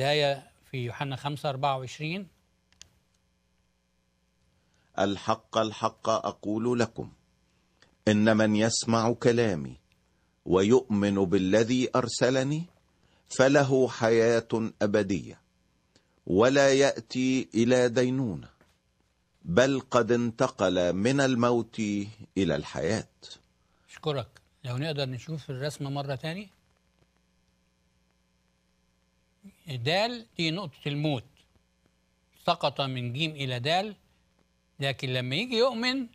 الآية في يوحنا 5 24 الحق الحق أقول لكم إن من يسمع كلامي ويؤمن بالذي أرسلني فله حياة أبدية ولا يأتي إلى دينونة بل قد انتقل من الموت إلى الحياة أشكرك لو نقدر نشوف الرسمة مرة تاني دال دي نقطة الموت سقط من جيم إلى دال لكن لما يجي يؤمن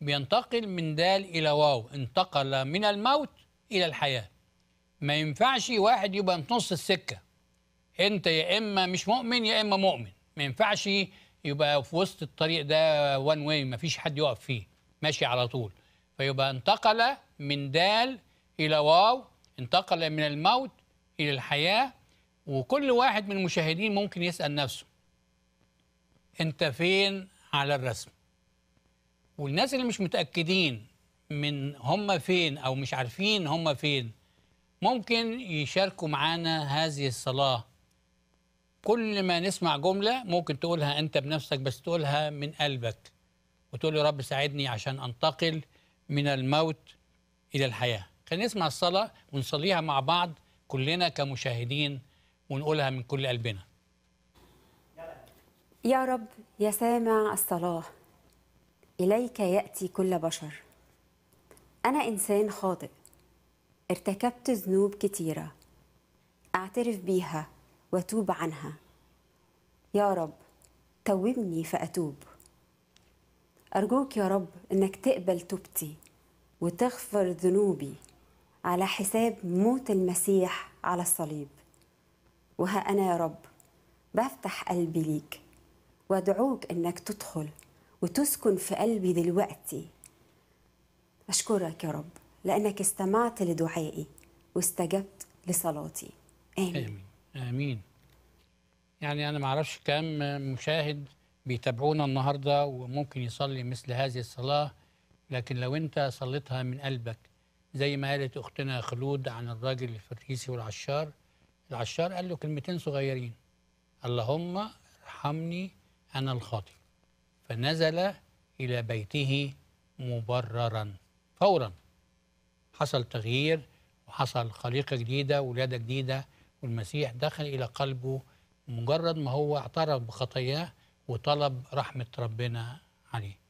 بينتقل من دال إلى واو انتقل من الموت إلى الحياة ما ينفعش واحد يبقى في نص السكة أنت يا إما مش مؤمن يا إما مؤمن ما ينفعش يبقى في وسط الطريق ده وان واي ما فيش حد يقف فيه ماشي على طول فيبقى انتقل من دال إلى واو انتقل من الموت إلى الحياة وكل واحد من المشاهدين ممكن يسأل نفسه انت فين على الرسم والناس اللي مش متأكدين من هم فين أو مش عارفين هم فين ممكن يشاركوا معانا هذه الصلاة كل ما نسمع جملة ممكن تقولها أنت بنفسك بس تقولها من قلبك وتقول يا رب ساعدني عشان أنتقل من الموت إلى الحياة خلينا نسمع الصلاة ونصليها مع بعض كلنا كمشاهدين ونقولها من كل قلبنا يا رب يا سامع الصلاة إليك يأتي كل بشر أنا إنسان خاطئ ارتكبت ذنوب كتيرة أعترف بيها وأتوب عنها يا رب توبني فأتوب أرجوك يا رب إنك تقبل توبتي وتغفر ذنوبي على حساب موت المسيح على الصليب وها أنا يا رب بفتح قلبي ليك وأدعوك إنك تدخل وتسكن في قلبي دلوقتي أشكرك يا رب لأنك استمعت لدعائي واستجبت لصلاتي آمين آمين, آمين. يعني أنا معرفش كم مشاهد بيتابعونا النهاردة وممكن يصلي مثل هذه الصلاة لكن لو أنت صليتها من قلبك زي ما قالت أختنا خلود عن الراجل الفريسي والعشار العشار قال له كلمتين صغيرين اللهم ارحمني أنا الخاطئ فنزل إلى بيته مبررا فورا حصل تغيير وحصل خليقة جديدة ولادة جديدة والمسيح دخل إلى قلبه مجرد ما هو اعترف بخطاياه وطلب رحمة ربنا عليه